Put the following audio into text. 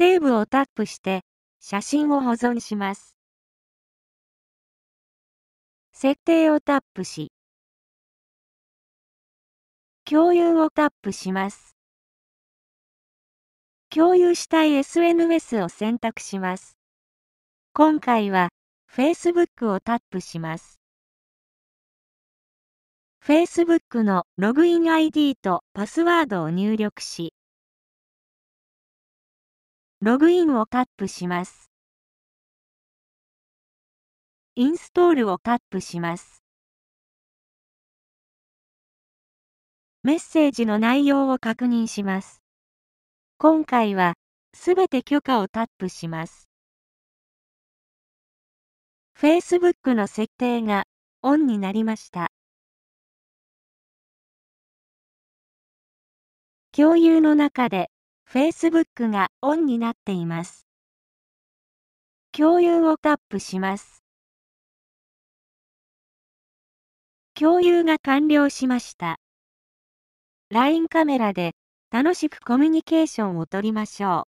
セーブをタップして写真を保存します。設定をタップし、共有をタップします。共有したい SNS を選択します。今回は Facebook をタップします。Facebook のログイン ID とパスワードを入力し、ログインをタップします。インストールをタップします。メッセージの内容を確認します。今回は、すべて許可をタップします。Facebook の設定がオンになりました。共有の中で Facebook がオンになっています。共有をタップします。共有が完了しました。LINE カメラで楽しくコミュニケーションをとりましょう。